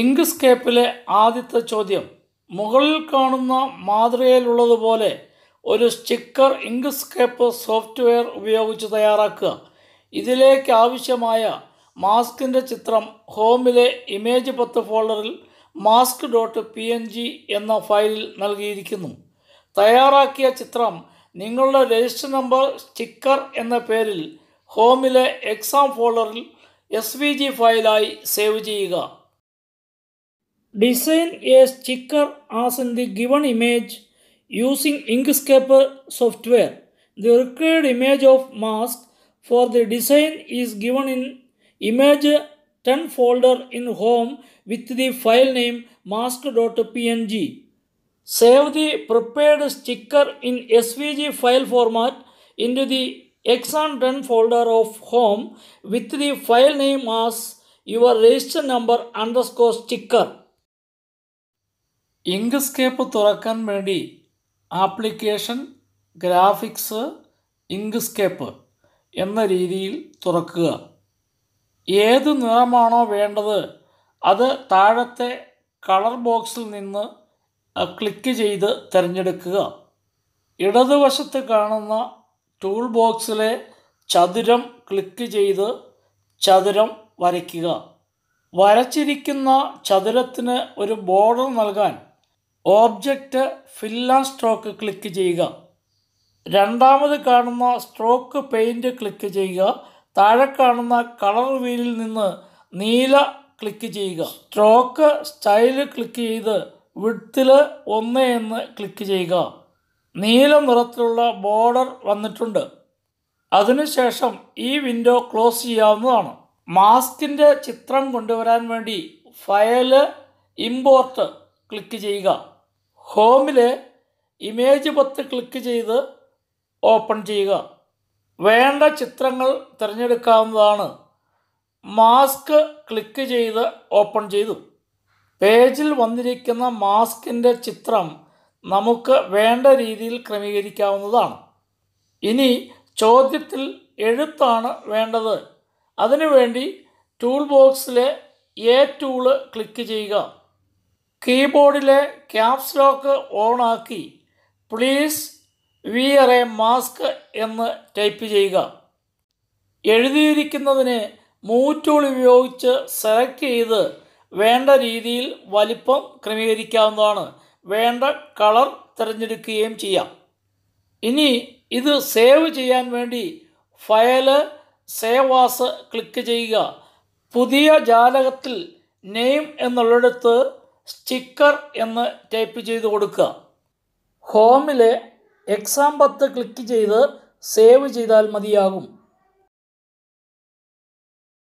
ഇങ്ക്സ്കേപ്പിലെ ആദ്യത്തെ ചോദ്യം മുകളിൽ കാണുന്ന മാതൃകയിലുള്ളതുപോലെ ഒരു സ്റ്റിക്കർ ഇങ്ക്സ്കേപ്പ് സോഫ്റ്റ്വെയർ ഉപയോഗിച്ച് തയ്യാറാക്കുക ഇതിലേക്ക് ആവശ്യമായ മാസ്കിൻ്റെ ചിത്രം ഹോമിലെ ഇമേജ് പത്ത് ഫോൾഡറിൽ mask dot P N G എന്ന ഫയലിൽ നൽകിയിരിക്കുന്നു തയ്യാറാക്കിയ ചിത്രം നിങ്ങളുടെ രജിസ്റ്റർ നമ്പർ സ്റ്റിക്കർ എന്ന പേരിൽ ഹോമിലെ എക്സാം ഫോൾഡറിൽ എസ് ഫയലായി സേവ് ചെയ്യുക Design a sticker as in the given image using Inkscape software. The required image of mask for the design is given in image 10 folder in home with the file name mask.png. Save the prepared sticker in SVG file format into the Exxon 10 folder of home with the file name as your register number underscore sticker. Inkscape തുറക്കാൻ വേണ്ടി application graphics Inkscape എന്ന രീതിയിൽ തുറക്കുക ഏത് നിറമാണോ വേണ്ടത് അത് താഴത്തെ colour ബോക്സിൽ നിന്ന് ക്ലിക്ക് ചെയ്ത് തിരഞ്ഞെടുക്കുക ഇടതുവശത്ത് കാണുന്ന ടൂൾ ബോക്സിലെ ചതുരം ക്ലിക്ക് ചെയ്ത് ചതുരം വരയ്ക്കുക വരച്ചിരിക്കുന്ന ചതുരത്തിന് ഒരു ബോർഡർ നൽകാൻ ഓബ്ജക്റ്റ് ഫില്ല സ്ട്രോക്ക് ക്ലിക്ക് ചെയ്യുക രണ്ടാമത് കാണുന്ന സ്ട്രോക്ക് പെയിൻറ്റ് ക്ലിക്ക് ചെയ്യുക താഴെ കാണുന്ന കളർ വീലിൽ നിന്ന് നീല ക്ലിക്ക് ചെയ്യുക സ്ട്രോക്ക് സ്റ്റൈൽ ക്ലിക്ക് ചെയ്ത് വിഡ്ത്തിൽ ഒന്ന് എന്ന് ക്ലിക്ക് ചെയ്യുക നീല നിറത്തിലുള്ള ബോർഡർ വന്നിട്ടുണ്ട് അതിനുശേഷം ഈ വിൻഡോ ക്ലോസ് ചെയ്യാവുന്നതാണ് മാസ്കിൻ്റെ ചിത്രം കൊണ്ടുവരാൻ വേണ്ടി ഫയൽ ഇമ്പോർട്ട് ക്ലിക്ക് ചെയ്യുക ഹോമിലെ ഇമേജ് പത്ത് ക്ലിക്ക് ചെയ്ത് ഓപ്പൺ ചെയ്യുക വേണ്ട ചിത്രങ്ങൾ തിരഞ്ഞെടുക്കാവുന്നതാണ് മാസ്ക് ക്ലിക്ക് ചെയ്ത് ഓപ്പൺ ചെയ്തു പേജിൽ വന്നിരിക്കുന്ന മാസ്കിൻ്റെ ചിത്രം നമുക്ക് വേണ്ട രീതിയിൽ ക്രമീകരിക്കാവുന്നതാണ് ഇനി ചോദ്യത്തിൽ എഴുത്താണ് വേണ്ടത് അതിനുവേണ്ടി ടൂൾ ബോക്സിലെ എ ടൂള് ക്ലിക്ക് ചെയ്യുക കീബോർഡിലെ ക്യാപ്സ് ലോക്ക് ഓണാക്കി പ്ലീസ് വിയർ എ മാസ്ക് എന്ന് ടൈപ്പ് ചെയ്യുക എഴുതിയിരിക്കുന്നതിന് മൂറ്റൂൾ ഉപയോഗിച്ച് സെലക്ട് ചെയ്ത് വേണ്ട രീതിയിൽ വലിപ്പം ക്രമീകരിക്കാവുന്നതാണ് വേണ്ട കളർ തിരഞ്ഞെടുക്കുകയും ചെയ്യാം ഇനി ഇത് സേവ് ചെയ്യാൻ വേണ്ടി ഫയല് സേവ് ആസ് ക്ലിക്ക് ചെയ്യുക പുതിയ ജാലകത്തിൽ നെയിം എന്നുള്ളിടത്ത് സ്റ്റിക്കർ എന്ന് ടൈപ്പ് ചെയ്ത് കൊടുക്കുക ഹോമിലെ എക്സാം പത്ത് ക്ലിക്ക് ചെയ്ത് സേവ് ചെയ്താൽ മതിയാകും